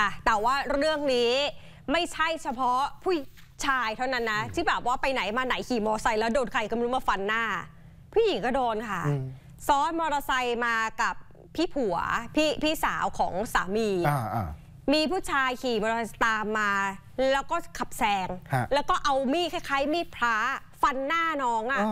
่ะแต่ว่าเรื่องนี้ไม่ใช่เฉพาะผู้ชายเท่านั้นนะ ที่แบบว่าไปไหนมาไหนขี่มอไซค์แล้วโดนใครก็ไม่รู้มาฟันหน้า ผู้หญิงก็โดนค่ะ ซ้อนมอเตอร์ไซค์มากับพี่ผัวพี่พี่สาวของสามี มีผู้ชายขี่มอเตอร์ไซค์ตามมา แล้วก็ขับแซงแล้วก็เอามีดคล้ายๆมีดพระฟันหน้าน้องอะ่ะ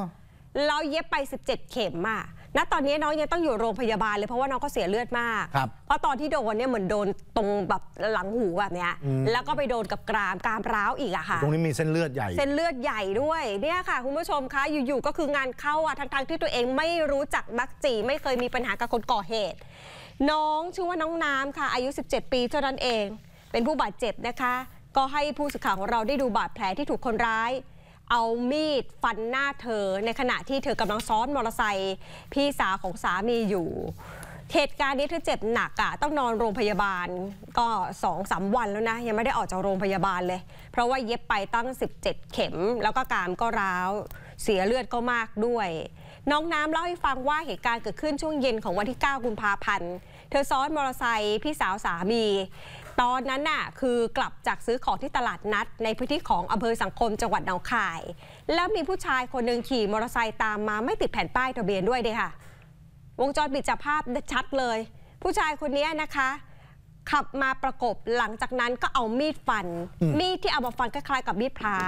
แล้วเย็บไป 17 เข็มอ่ะณตอนนี้น้องยังต้องอยู่โรงพยาบาลเลยเพราะว่าน้องก็เสียเลือดมาก เพราะตอนที่โดนเนี่ยเหมือนโดนตรงแบบหลังหูแบบเนี้ย แล้วก็ไปโดนกับกรามกรามร้าวอีกอะค่ะ ตรงนี้มีเส้นเลือดใหญ่ เส้นเลือดใหญ่ด้วยเนี่ยค่ะคุณผู้ชมคะอยู่ๆก็คืองานเข้าอะทั้งๆที่ตัวเองไม่รู้จักบักจีไม่เคยมีปัญหากับคนก่อเหตุ น้องชื่อว่าน้องน้ำค่ะอายุ 17 ปีเท่านั้นเอง เป็นผู้บาดเจ็บนะคะ ก็ให้ผู้สื่อข่าวของเราได้ดูบาดแผลที่ถูกคนร้ายเอามีดฟันหน้าเธอในขณะที่เธอกำลังซ้อนมอเตอร์ไซค์พี่สาวของสามีอยู่เหตุการณ์นี้เธอเจ็บหนักอะ่ะต้องนอนโรงพยาบาลก็สองสาวันแล้วนะยังไม่ได้ออกจากโรงพยาบาลเลย เพราะว่าเย็บไปตั้ง 17 เข็ม แล้วก็กามก็ร้าว เสียเลือดก็มากด้วยน้องน้ำเล่าให้ฟังว่าเหตุการณ์เกิดขึ้นช่วงเย็นของวันที่ 9 กุมภาพันธ์ เธอซ้อนมอเตอร์ไซค์พี่สาวสามี ตอนนั้นน่ะคือกลับจากซื้อของที่ตลาดนัด ในพื้นที่ของอำเภอสังคมจังหวัดหนองคาย แล้วมีผู้ชายคนหนึ่งขี่มอเตอร์ไซค์ตามมาไม่ติดแผ่นป้ายทะเบียนด้วยเลยค่ะ วงจรปิดจับภาพชัดเลย ผู้ชายคนนี้นะคะขับมาประกบหลังจากนั้นก็เอามีดฟัน มีดที่เอามาฟันคล้าย ๆ กับมีดพรา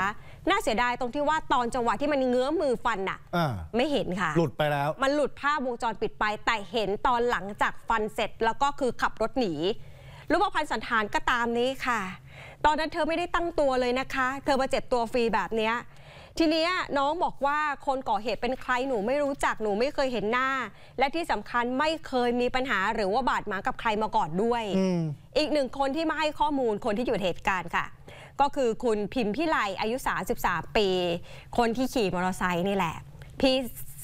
น่าเสียดายตรงที่ว่าตอนจังหวะที่มันเงื้อมือฟันน่ะไม่เห็นค่ะ หลุดไปแล้ว มันหลุดภาพวงจรปิดไปแต่เห็นตอนหลังจากฟันเสร็จ แล้วก็คือขับรถหนี รูปพันธ์สันฐานก็ตามนี้ค่ะ ตอนนั้นเธอไม่ได้ตั้งตัวเลยนะคะ เธอมาเจ็บตัวฟรีแบบนี้ทีนี้น้องบอกว่าคนก่อเหตุเป็นใครหนูไม่รู้จักหนูไม่เคยเห็นหน้า และที่สำคัญไม่เคยมีปัญหาหรือว่าบาดหมางกับใครมาก่อนด้วยออีกหนึ่งคนที่มาให้ข้อมูลคนที่อยู่เหตุการณ์ค่ะ ก็คือคุณพิมพ์พี่ไลอายุ 33 ปี คนที่ขี่มอเตอร์ไซค์นี่แหละ พี่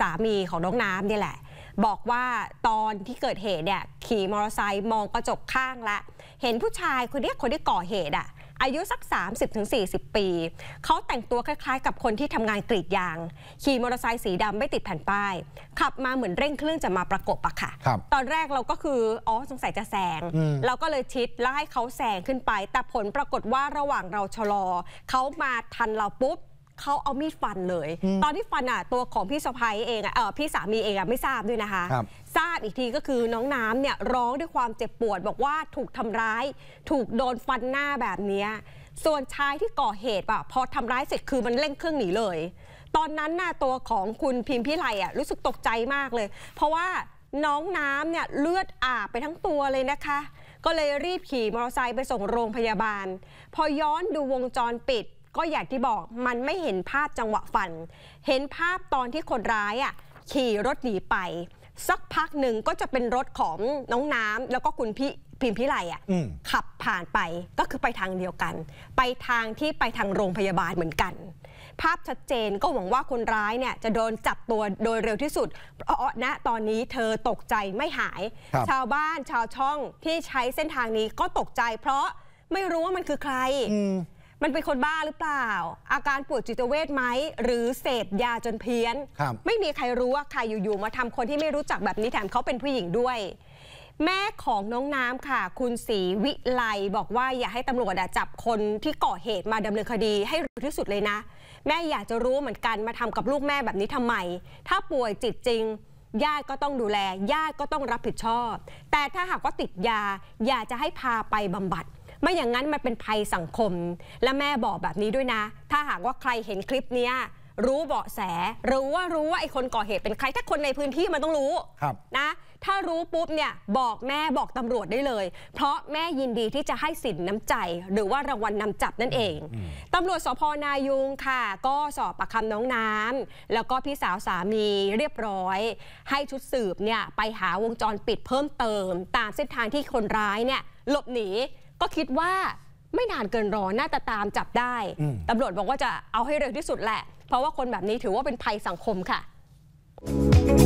สามีของน้องน้ำนี่แหละ บอกว่าตอนที่เกิดเหตุเนี่ยขี่มอเตอร์ไซค์มองกระจกข้างละ เห็นผู้ชายคนนี้คนที่ก่อเหตุอะ่ะอายุสัก 30-40 ปี เขาแต่งตัวคล้ายๆ กับคนที่ทำงานกรีดยาง ขี่มอเตอร์ไซค์สีดำไม่ติดแผ่นป้ายขับมาเหมือนเร่งเครื่องจะมาประกบอะค่ะ ตอนแรกเราก็คืออ๋อสงสัยจะแซงเราก็เลยชิดไล่เขาแซงขึ้นไป แต่ผลปรากฏว่าระหว่างเราชะลอ เขามาทันเราปุ๊บ เขาเอามีดฟันเลย ตอนที่ฟันอ่ะตัวของพี่สะพ้ายเองอ่ะพี่สามีเองอ่ะไม่ทราบด้วยนะคะบอีกทีก็คือน้องน้ำเนี่ยร้องด้วยความเจ็บปวดบอกว่าถูกทำร้าย ถูกโดนฟันหน้าแบบนี้ส่วนชายที่ก่อเหตุอ่ะพอทำร้ายเสร็จคือมันเร่งเครื่องหนีเลย ตอนนั้นน่ะตัวของคุณพิมพี่ไหลอ่ะรู้สึกตกใจมากเลย เพราะว่าน้องน้ำเนี่ยเลือดอาบไปทั้งตัวเลยนะคะ ก็เลยรีบขี่มอเตอร์ไซค์ไปส่งโรงพยาบาล พอย้อนดูวงจรปิดก็อย่างที่บอก มันไม่เห็นภาพจังหวะฟัน เห็นภาพตอนที่คนร้ายอ่ะขี่รถหนีไปสักพักหนึ่งก็จะเป็นรถของน้องน้ำแล้วก็คุณพี่พิมพิไลอ่ะขับผ่านไปก็คือไปทางเดียวกัน ไปทางที่ไปทางโรงพยาบาลเหมือนกัน ภาพชัดเจนก็หวังว่าคนร้ายเนี่ยจะโดนจับตัวโดยเร็วที่สุดเพราะณตอนนี้เธอตกใจไม่หาย ชาวบ้านชาวช่องที่ใช้เส้นทางนี้ก็ตกใจเพราะไม่รู้ว่ามันคือใครมันเป็นคนบ้าหรือเปล่า อาการป่วยจิตเวทไหมหรือเสพยาจนเพี้ยน ไม่มีใครรู้ว่าใครอยู่ๆมาทำคนที่ไม่รู้จักแบบนี้แถมเขาเป็นผู้หญิงด้วย แม่ของน้องน้ำค่ะ คุณศรีวิไลบอกว่าอย่าให้ตำรวจจับคนที่ก่อเหตุมาดำเนินคดีให้รู้ที่สุดเลยนะ แม่อยากจะรู้เหมือนกันมาทำกับลูกแม่แบบนี้ทำไม ถ้าป่วยจิตจริงญาติก็ต้องดูแลญาติก็ต้องรับผิดชอบ แต่ถ้าหากว่าติดยา อยากจะให้พาไปบำบัดไม่อย่างนั้นมันเป็นภัยสังคม และแม่บอกแบบนี้ด้วยนะ ถ้าหากว่าใครเห็นคลิปนี้รู้เบาะแสรู้ว่ารู้ว่าไอ้คนก่อเหตุเป็นใครถ้าคนในพื้นที่มันต้องรู้รนะ ถ้ารู้ปุ๊บเนี่ยบอกแม่บอกตำรวจได้เลย เพราะแม่ยินดีที่จะให้สินน้ำใจ หรือว่ารางวัลนนำจับนั่นเอง ตำรวจสพนายุงค่ะ ก็สอบปากคำน้องน้ำแล้วก็พี่สาวสามีเรียบร้อย ให้ชุดสืบเนี่ยไปหาวงจรปิดเพิ่มเติมตามเส้นทางที่คนร้ายเนี่ยหลบหนีก็คิดว่าไม่นานเกินรอน่าจะตามจับได้ ตำรวจบอกว่าจะเอาให้เร็วที่สุดแหละเพราะว่าคนแบบนี้ถือว่าเป็นภัยสังคมค่ะ